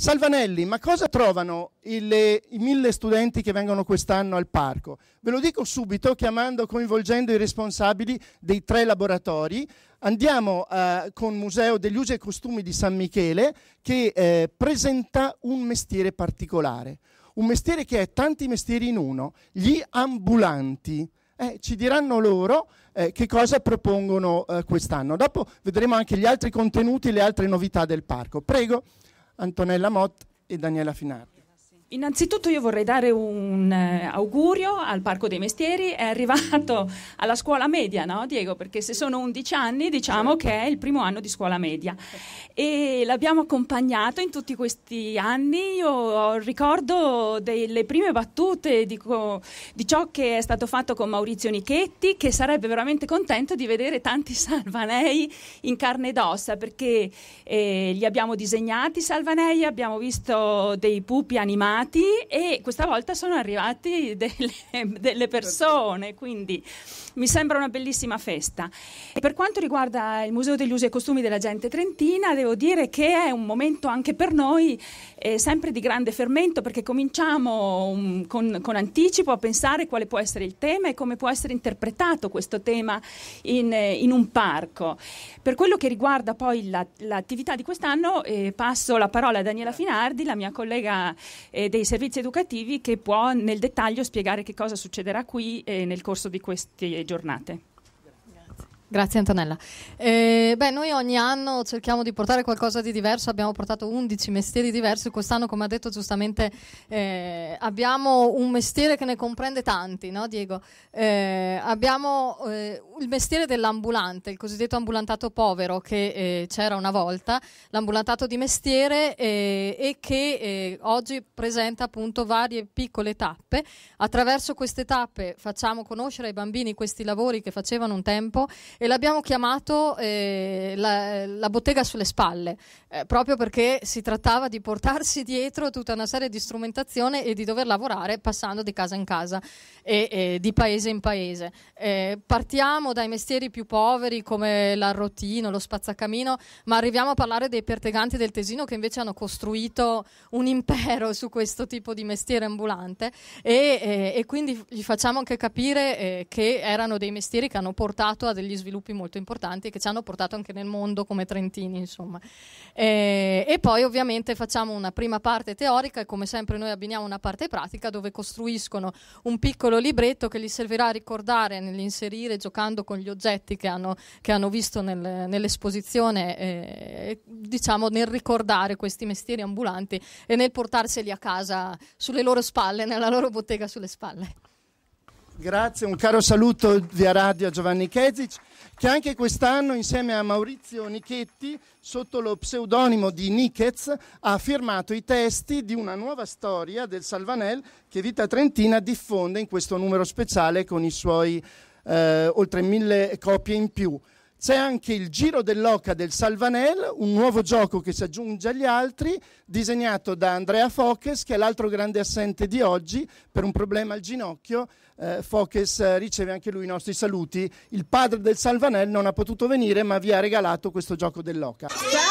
Salvanelli, ma cosa trovano le, i mille studenti che vengono quest'anno al parco? Ve lo dico subito chiamando, coinvolgendo i responsabili dei tre laboratori. Andiamo eh, con il Museo degli Usi e Costumi di San Michele che eh, presenta un mestiere particolare, un mestiere che è tanti mestieri in uno, gli ambulanti. Eh, ci diranno loro eh, che cosa propongono eh, quest'anno. Dopo vedremo anche gli altri contenuti e le altre novità del parco. Prego. Antonella Mott e Daniela Finardi. Innanzitutto io vorrei dare un eh, augurio al Parco dei Mestieri, è arrivato alla scuola media, no Diego? Perché se sono 11 anni diciamo certo. che è il primo anno di scuola media certo. e l'abbiamo accompagnato in tutti questi anni, io ricordo delle prime battute dico, di ciò che è stato fatto con Maurizio Nichetti che sarebbe veramente contento di vedere tanti Salvanei in carne ed ossa perché eh, li abbiamo disegnati Salvanei, abbiamo visto dei pupi animali telefonati e questa volta sono arrivati delle, delle persone, quindi mi sembra una bellissima festa. E per quanto riguarda il Museo degli Usi e Costumi della gente trentina, devo dire che è un momento anche per noi eh, sempre di grande fermento perché cominciamo um, con, con, anticipo a pensare quale può essere il tema e come può essere interpretato questo tema in, eh, in un parco. Per quello che riguarda poi la, l'attività di quest'anno eh, passo la parola a Daniela Finardi, la mia collega eh, dei servizi educativi che può nel dettaglio spiegare che cosa succederà qui eh, nel corso di queste giornate. Grazie Antonella. Eh, beh, noi ogni anno cerchiamo di portare qualcosa di diverso, abbiamo portato 11 mestieri diversi, quest'anno come ha detto giustamente eh, abbiamo un mestiere che ne comprende tanti, no Diego? Eh, abbiamo eh, il mestiere dell'ambulante, il cosiddetto ambulantato povero che eh, c'era una volta, l'ambulantato di mestiere eh, e che oggi presenta appunto varie piccole tappe. Attraverso queste tappe facciamo conoscere ai bambini questi lavori che facevano un tempo e l'abbiamo chiamato eh, la, la, bottega sulle spalle, eh, proprio perché si trattava di portarsi dietro tutta una serie di strumentazione e di dover lavorare passando di casa in casa e, e di paese in paese. Eh, partiamo dai mestieri più poveri come l'arrotino, lo spazzacamino, ma arriviamo a parlare dei perteganti del Tesino che invece hanno costruito un impero su questo tipo di mestiere ambulante e, eh, e quindi gli facciamo anche capire eh, che erano dei mestieri che hanno portato a degli sviluppi sviluppi molto importanti che ci hanno portato anche nel mondo come Trentini, insomma. Eh, e poi ovviamente facciamo una prima parte teorica e come sempre noi abbiniamo una parte pratica dove costruiscono un piccolo libretto che gli servirà a ricordare nell'inserire giocando con gli oggetti che hanno, che hanno visto nel, nell'esposizione, eh, diciamo nel ricordare questi mestieri ambulanti e nel portarseli a casa sulle loro spalle, nella loro bottega sulle spalle. Grazie, un caro saluto via radio a Giovanni Kezic che anche quest'anno insieme a Maurizio Nichetti, sotto lo pseudonimo di Niquez, ha firmato i testi di una nuova storia del Salvanel che Vita Trentina diffonde in questo numero speciale con i suoi eh, oltre mille copie in più. C'è anche il Giro dell'Oca del Salvanel, un nuovo gioco che si aggiunge agli altri, disegnato da Andrea Foches, che è l'altro grande assente di oggi per un problema al ginocchio. Eh, Foches eh, riceve anche lui i nostri saluti. Il padre del Salvanel non ha potuto venire, ma vi ha regalato questo gioco dell'Oca.